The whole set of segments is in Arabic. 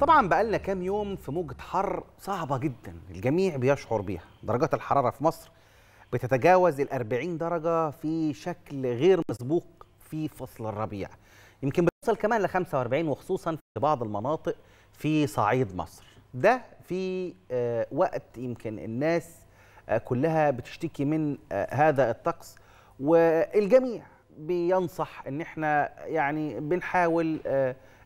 طبعا بقالنا كام يوم في موجة حر صعبة جدا الجميع بيشعر بيها درجات الحرارة في مصر بتتجاوز ال 40 درجة في شكل غير مسبوق في فصل الربيع يمكن بتوصل كمان ل 45 وخصوصا في بعض المناطق في صعيد مصر ده في آه، وقت يمكن الناس آه، كلها بتشتكي من آه، هذا الطقس والجميع بينصح ان احنا يعني بنحاول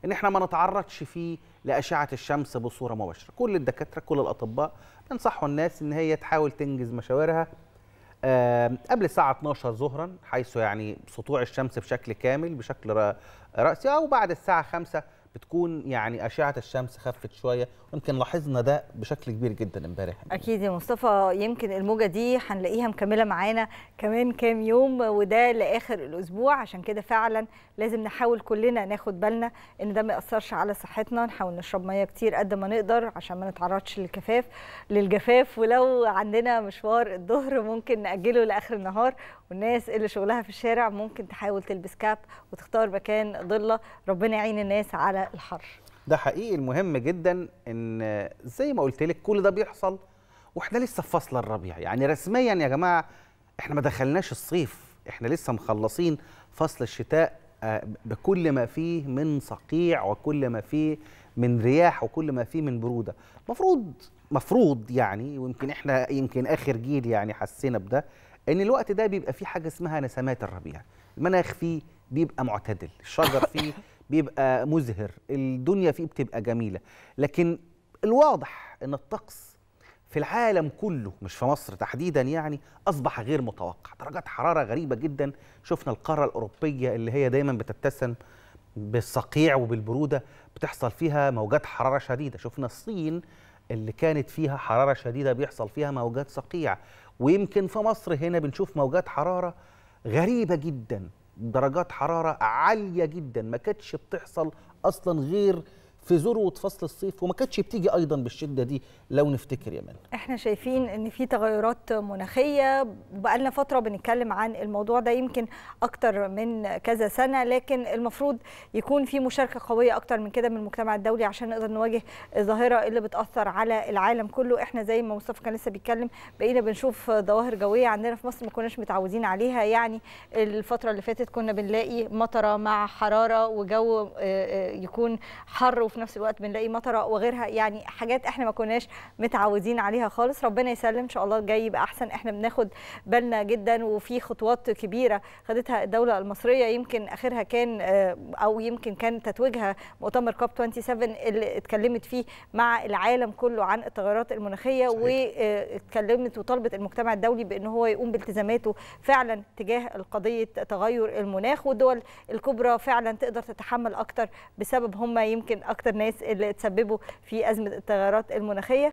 ان احنا ما نتعرضش فيه لاشعه الشمس بصوره مباشره كل الدكاتره كل الاطباء بينصحوا الناس ان هي تحاول تنجز مشاورها قبل الساعه 12 ظهرا حيث يعني سطوع الشمس بشكل كامل بشكل راسي او بعد الساعه 5 بتكون يعني اشعه الشمس خفت شويه ويمكن لاحظنا ده بشكل كبير جدا امبارح اكيد يا مصطفى يمكن الموجه دي هنلاقيها مكمله معانا كمان كام يوم وده لاخر الاسبوع عشان كده فعلا لازم نحاول كلنا ناخد بالنا ان ده ما ياثرش على صحتنا نحاول نشرب ميه كتير قد ما نقدر عشان ما نتعرضش للكفاف للجفاف ولو عندنا مشوار الظهر ممكن ناجله لاخر النهار والناس اللي شغلها في الشارع ممكن تحاول تلبس كاب وتختار مكان ظله ربنا يعين الناس على الحر ده حقيقي المهم جدا ان زي ما قلت لك كل ده بيحصل واحنا لسه في فصل الربيع يعني رسميا يا جماعه احنا ما دخلناش الصيف احنا لسه مخلصين فصل الشتاء آه، بكل ما فيه من صقيع وكل ما فيه من رياح وكل ما فيه من بروده مفروض مفروض يعني ويمكن احنا يمكن اخر جيل يعني حسينا بده ان الوقت ده بيبقى فيه حاجه اسمها نسمات الربيع المناخ فيه بيبقى معتدل الشجر فيه بيبقى مزهر الدنيا فيه بتبقى جميله لكن الواضح ان الطقس في العالم كله مش في مصر تحديدا يعني اصبح غير متوقع درجات حراره غريبه جدا شفنا القاره الاوروبيه اللي هي دايما بتتسم بالصقيع وبالبروده بتحصل فيها موجات حراره شديده شفنا الصين اللي كانت فيها حراره شديده بيحصل فيها موجات صقيع ويمكن في مصر هنا بنشوف موجات حراره غريبه جدا درجات حراره عاليه جدا ما كانتش بتحصل اصلا غير في ذروه فصل الصيف وما كانتش بتيجي ايضا بالشده دي لو نفتكر يا مان احنا شايفين ان في تغيرات مناخيه وبقى لنا فتره بنتكلم عن الموضوع ده يمكن اكتر من كذا سنه لكن المفروض يكون في مشاركه قويه اكتر من كده من المجتمع الدولي عشان نقدر نواجه الظاهره اللي بتاثر على العالم كله احنا زي ما مصطفى كان لسه بيتكلم بقينا بنشوف ظواهر جويه عندنا في مصر ما كناش متعودين عليها يعني الفتره اللي فاتت كنا بنلاقي مطره مع حراره وجو آه، آه، يكون حر وفي نفس الوقت بنلاقي مطره وغيرها يعني حاجات احنا ما كناش متعودين عليها خالص ربنا يسلم ان شاء الله الجاي يبقى احسن احنا بناخد بالنا جدا وفي خطوات كبيره خدتها الدوله المصريه يمكن اخرها كان آه، او يمكن كان تتويجها مؤتمر كاب 27 اللي اتكلمت فيه مع العالم كله عن التغيرات المناخيه واتكلمت وطالبت المجتمع الدولي بان هو يقوم بالتزاماته فعلا تجاه قضيه تغير المناخ والدول الكبرى فعلا تقدر تتحمل اكتر بسبب هم يمكن اكتر اكتر ناس اللي تسببوا في ازمه التغيرات المناخيه